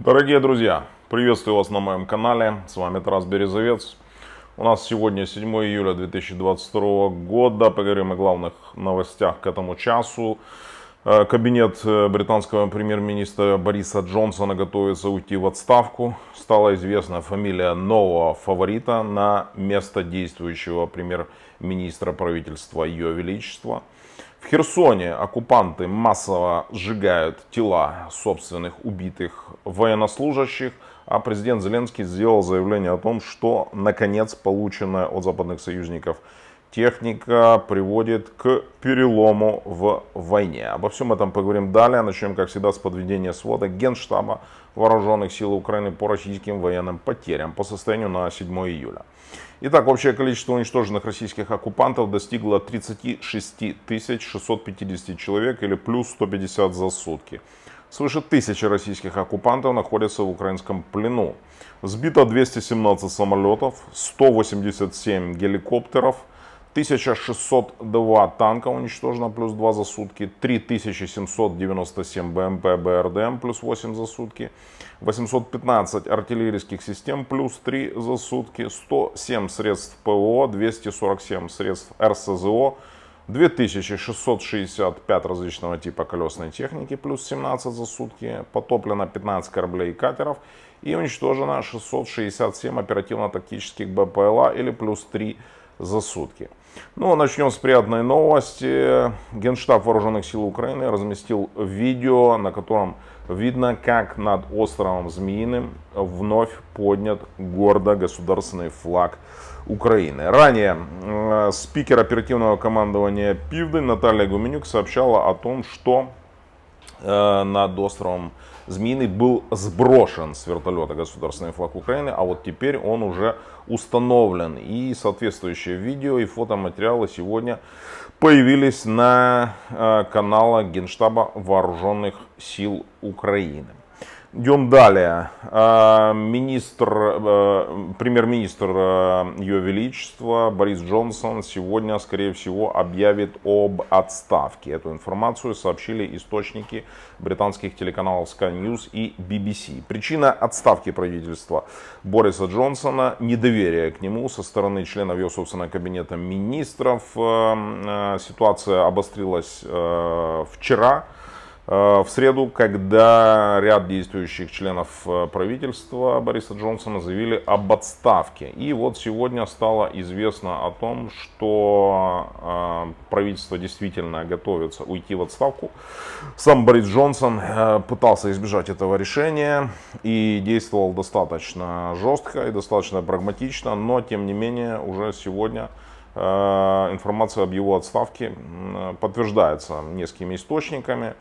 Дорогие друзья, приветствую вас на моем канале. С вами Тарас Березовец. У нас сегодня 7 июля 2022 года. Поговорим о главных новостях к этому часу. Э, кабинет э, британского премьер-министра Бориса Джонсона готовится уйти в отставку. Стала известна фамилия нового фаворита на место действующего премьер-министра министра правительства Ее Величества. В Херсоне оккупанты массово сжигают тела собственных убитых военнослужащих, а президент Зеленский сделал заявление о том, что наконец полученная от западных союзников техника приводит к перелому в войне. Обо всем этом поговорим далее. Начнем, как всегда, с подведения свода Генштаба Вооруженных сил Украины по российским военным потерям по состоянию на 7 июля. Итак, общее количество уничтоженных российских оккупантов достигло 36 650 человек или плюс 150 за сутки. Свыше тысячи российских оккупантов находятся в украинском плену. Сбито 217 самолетов, 187 геликоптеров – 1602 танка уничтожено, плюс 2 за сутки. 3797 БМП БРДМ, плюс 8 за сутки. 815 артиллерийских систем, плюс 3 за сутки. 107 средств ПВО, 247 средств РСЗО. 2665 различного типа колесной техники, плюс 17 за сутки. Потоплено 15 кораблей и катеров. И уничтожено 667 оперативно-тактических БПЛА или плюс 3 за сутки. Ну, а начнем с приятной новости. Генштаб Вооруженных сил Украины разместил видео, на котором видно, как над островом Змеиным вновь поднят гордо государственный флаг Украины. Ранее э, спикер оперативного командования Пивды Наталья Гуменюк сообщала о том, что э, над островом Змеиный был сброшен с вертолета государственный флаг Украины, а вот теперь он уже установлен. И соответствующее видео и фотоматериалы сегодня появились на э, каналах Генштаба Вооруженных сил Украины. Идем далее. А, министр, э, премьер-министр э, Ее Величества Борис Джонсон сегодня, скорее всего, объявит об отставке. Эту информацию сообщили источники британских телеканалов Sky News и BBC. Причина отставки правительства Бориса Джонсона – недоверие к нему со стороны членов его собственного кабинета министров. Эм, э, ситуация обострилась вчера Э, в среду, когда ряд действующих членов э, правительства Бориса Джонсона заявили об отставке. И вот сегодня стало известно о том, что э, правительство действительно готовится уйти в отставку. Сам Борис Джонсон пытался избежать этого решения и действовал достаточно жестко и достаточно прагматично, но тем не менее уже сегодня... Э, информация об его отставке подтверждается несколькими источниками.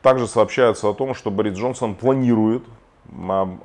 Также сообщается о том, что Борис Джонсон планирует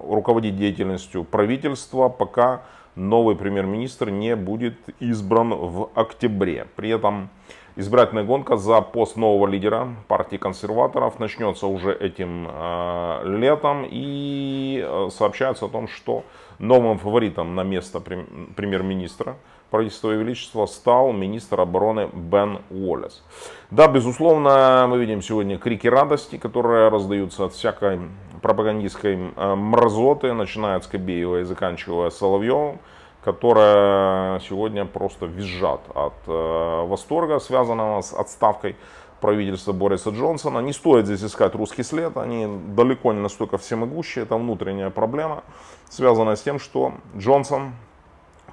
руководить деятельностью правительства, пока новый премьер-министр не будет избран в октябре. При этом избирательная гонка за пост нового лидера партии консерваторов начнется уже этим э, летом. И э, сообщается о том, что новым фаворитом на место премьер-министра Правительство Его Величества стал министр обороны Бен Уоллес. Да, безусловно, мы видим сегодня крики радости, которые раздаются от всякой пропагандистской э, мразоты, начиная от Кобеева и заканчивая Соловьевым, которая сегодня просто визжат от э, восторга, связанного с отставкой правительства Бориса Джонсона. Не стоит здесь искать русский след, они далеко не настолько всемогущие, это внутренняя проблема, связанная с тем, что Джонсон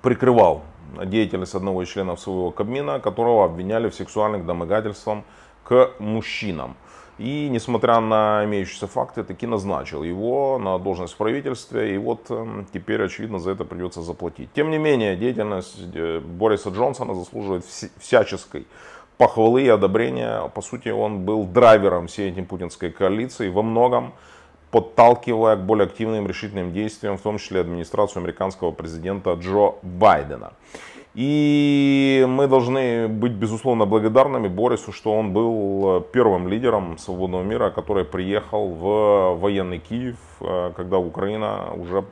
прикрывал деятельность одного из членов своего Кабмина, которого обвиняли в сексуальных домогательствах к мужчинам. И, несмотря на имеющиеся факты, таки назначил его на должность в правительстве. И вот эм, теперь, очевидно, за это придется заплатить. Тем не менее, деятельность э, Бориса Джонсона заслуживает всяческой похвалы и одобрения. По сути, он был драйвером всей антипутинской коалиции во многом подталкивая к более активным решительным действиям, в том числе администрацию американского президента Джо Байдена. И мы должны быть, безусловно, благодарными Борису, что он был э, первым лидером свободного мира, который приехал в э, военный Киев, э, когда Украина уже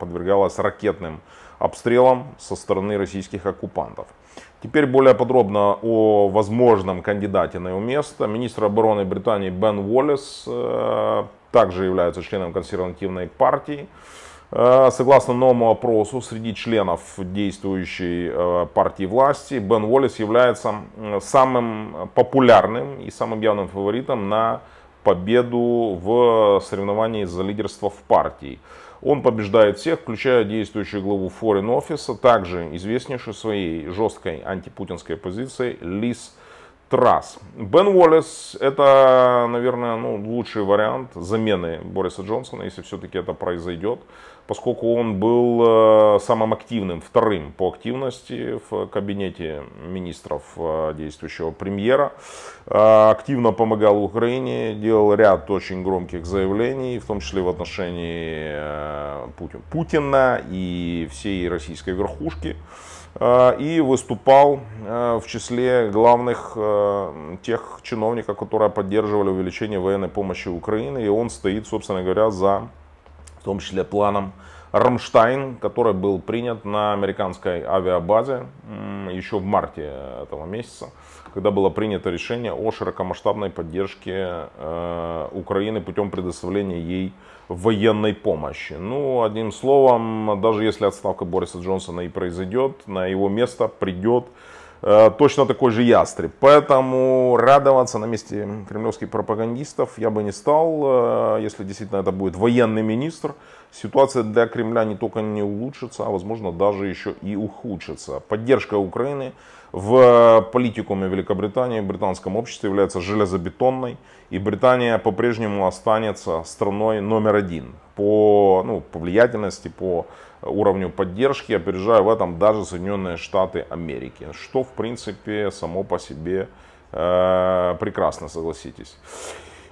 подвергалась ракетным обстрелам со стороны российских оккупантов. Теперь более подробно о возможном кандидате на его место. Министр обороны Британии Бен Уоллес также являются членом консервативной партии. Э, согласно новому опросу, среди членов действующей э, партии власти Бен Уоллес является самым популярным и самым явным фаворитом на победу в соревновании за лидерство в партии. Он побеждает всех, включая действующую главу Foreign Office, а также известнейшую своей жесткой антипутинской позицией Лиз Уоллес трасс. Бен Уоллес – это, наверное, ну, лучший вариант замены Бориса Джонсона, если все-таки это произойдет, поскольку он был э, самым активным, вторым по активности в кабинете министров э, действующего премьера. Э, активно помогал Украине, делал ряд очень громких заявлений, в том числе в отношении Путина и всей российской верхушки. А, и выступал а, в числе главных а, тех чиновников, которые поддерживали увеличение военной помощи Украины. И он стоит, собственно говоря, за, в том числе, планом Рамштайн, который был принят на американской авиабазе еще в марте этого месяца, когда было принято решение о широкомасштабной поддержке э, Украины путем предоставления ей военной помощи. Ну, одним словом, даже если отставка Бориса Джонсона и произойдет, на его место придет Э, точно такой же ястреб. Поэтому радоваться на месте кремлевских пропагандистов я бы не стал, э, если действительно это будет военный министр. Ситуация для Кремля не только не улучшится, а возможно даже еще и ухудшится. Поддержка Украины в политикуме Великобритании, в британском обществе является железобетонной, и Британия по-прежнему останется страной номер один по, ну, по влиятельности, по уровню поддержки, опережая в этом даже Соединенные Штаты Америки, что в принципе само по себе э, прекрасно, согласитесь.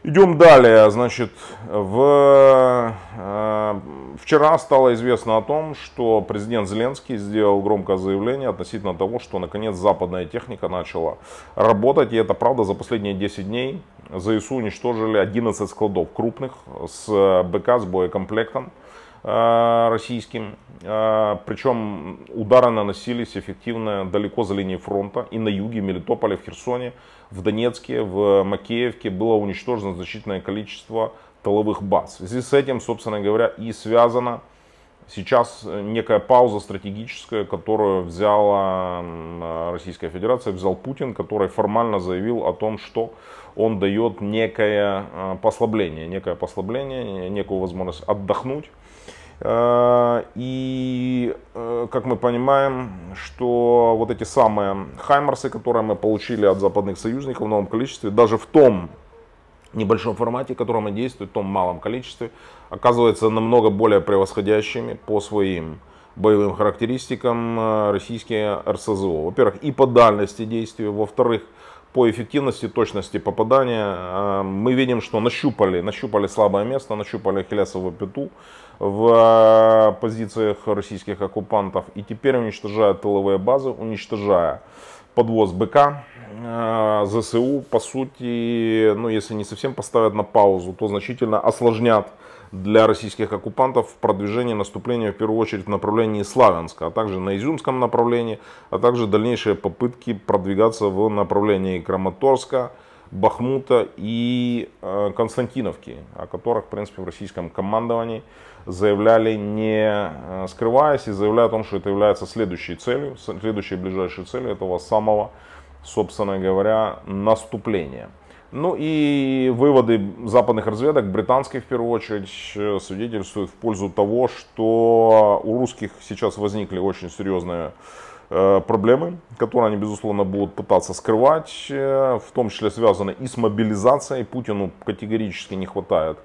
Идем далее. Значит, в, э, вчера стало известно о том, что президент Зеленский сделал громкое заявление относительно того, что наконец западная техника начала работать. И это правда, за последние 10 дней ЗСУ уничтожили 11 складов крупных с э, БК, с боекомплектом. Э, российским. Э, причем удары наносились эффективно далеко за линией фронта. И на юге, Мелитополе, в Херсоне, в Донецке, в Макеевке было уничтожено значительное количество тыловых баз. В связи с этим, собственно говоря, и связана сейчас некая пауза стратегическая, которую взяла Российская Федерация, взял Путин, который формально заявил о том, что он дает некое э, послабление, некое послабление, некую возможность отдохнуть а, и, э, как мы понимаем, что вот эти самые хаймарсы, которые мы получили от западных союзников в новом количестве, даже в том небольшом формате, в котором они действуют, в том малом количестве, оказываются намного более превосходящими по своим боевым характеристикам э, российские РСЗО. Во-первых, и по дальности действия, во-вторых, по эффективности, точности попадания. А, мы видим, что нащупали, нащупали слабое место, нащупали Ахиллесову пету в а, позициях российских оккупантов. И теперь уничтожают тыловые базы, уничтожая подвоз БК, а, ЗСУ, по сути, ну, если не совсем поставят на паузу, то значительно осложнят для российских оккупантов в продвижении наступления в первую очередь в направлении Славянска, а также на Изюмском направлении, а также дальнейшие попытки продвигаться в направлении Краматорска, Бахмута и э, Константиновки, о которых, в принципе, в российском командовании заявляли, не э, скрываясь, и заявляя о том, что это является следующей целью, следующей ближайшей целью этого самого, собственно говоря, наступления. Ну и выводы западных разведок, британской в первую очередь, э, свидетельствуют в пользу того, что у русских сейчас возникли очень серьезные э, проблемы, которые они, безусловно, будут пытаться скрывать, э, в том числе связаны и с мобилизацией. Путину категорически не хватает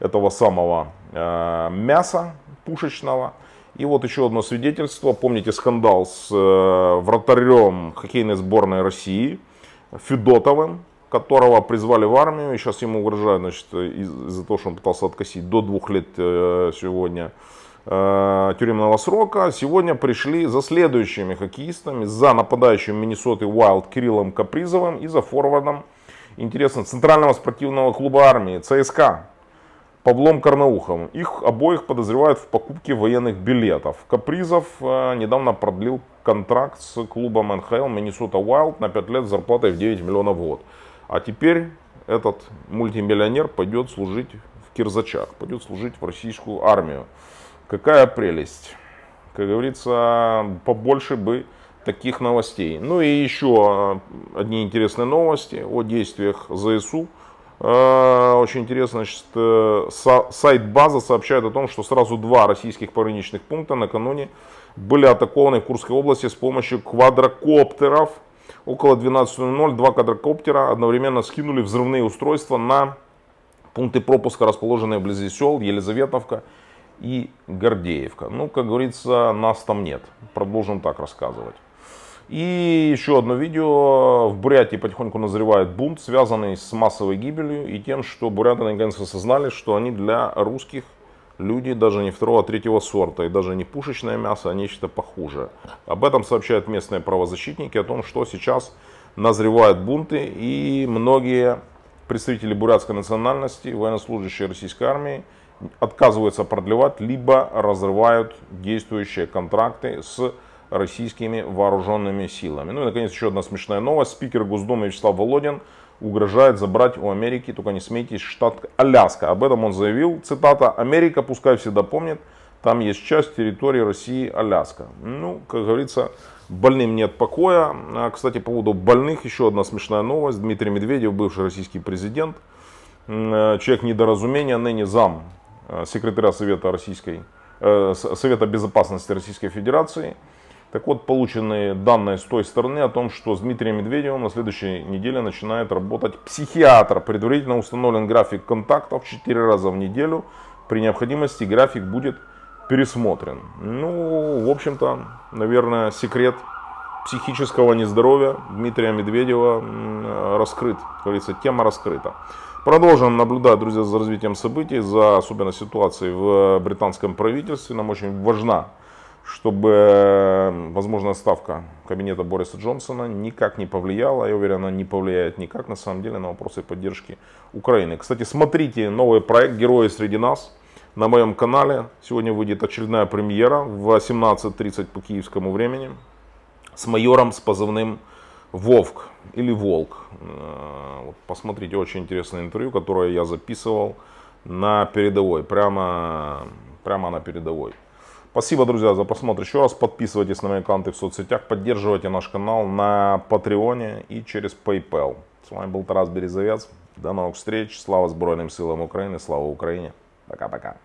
этого самого мяса пушечного. И вот еще одно свидетельство. Помните скандал с вратарем хоккейной сборной России Федотовым, которого призвали в армию, и сейчас ему угрожают значит, из-за того, что он пытался откосить до двух лет э, сегодня э, тюремного срока. Сегодня пришли за следующими хоккеистами, за нападающим Миннесоты Уайлд Кириллом Капризовым и за форвардом, интересно, Центрального спортивного клуба армии ЦСКА Павлом Карнаухом. Их обоих подозревают в покупке военных билетов. Капризов э, недавно продлил контракт с клубом НХЛ Миннесота Уайлд на 5 лет с зарплатой в 9 миллионов в год. А теперь этот мультимиллионер пойдет служить в Кирзачах, пойдет служить в российскую армию. Какая прелесть. Как говорится, побольше бы таких новостей. Ну и еще а, одни интересные новости о действиях ЗСУ. А, очень интересно, значит, э, сайт «База» сообщает о том, что сразу два российских пограничных пункта накануне были атакованы в Курской области с помощью квадрокоптеров – около 12.00 два квадрокоптера одновременно скинули взрывные устройства на пункты пропуска, расположенные вблизи сел Елизаветовка и Гордеевка. Ну, как говорится, нас там нет. Продолжим так рассказывать. И еще одно видео. В Бурятии потихоньку назревает бунт, связанный с массовой гибелью и тем, что буряты наконец осознали, что они для русских люди даже не второго, а третьего сорта, и даже не пушечное мясо, а нечто похуже. Об этом сообщают местные правозащитники, о том, что сейчас назревают бунты, и многие представители бурятской национальности, военнослужащие российской армии, отказываются продлевать, либо разрывают действующие контракты с российскими вооруженными силами. Ну и, наконец, еще одна смешная новость. Спикер Госдумы Вячеслав Володин угрожает забрать у Америки, только не смейтесь, штат Аляска. Об этом он заявил, цитата, «Америка, пускай всегда помнит, там есть часть территории России Аляска». Ну, как говорится, больным нет покоя. А, кстати, по поводу больных, еще одна смешная новость. Дмитрий Медведев, бывший российский президент, э, человек недоразумения, ныне зам э, секретаря Совета, Российской, э, Совета Безопасности Российской Федерации – так вот, полученные данные с той стороны о том, что с Дмитрием Медведевым на следующей неделе начинает работать психиатр. Предварительно установлен график контактов 4 раза в неделю. При необходимости график будет пересмотрен. Ну, в общем-то, наверное, секрет психического нездоровья Дмитрия Медведева раскрыт. Как говорится, тема раскрыта. Продолжим наблюдать, друзья, за развитием событий, за особенно ситуацией в британском правительстве. Нам очень важна чтобы, возможно, ставка кабинета Бориса Джонсона никак не повлияла. Я уверен, она не повлияет никак, на самом деле, на вопросы поддержки Украины. Кстати, смотрите новый проект «Герои среди нас» на моем канале. Сегодня выйдет очередная премьера в 18.30 по киевскому времени с майором с позывным «Вовк» или «Волк». Э, посмотрите, очень интересное интервью, которое я записывал на передовой, прямо, прямо на передовой. Спасибо, друзья, за просмотр. Еще раз подписывайтесь на мои аккаунты в соцсетях, поддерживайте наш канал на Патреоне и через PayPal. С вами был Тарас Березовец. До новых встреч. Слава Сбройным силам Украины. Слава Украине. Пока-пока.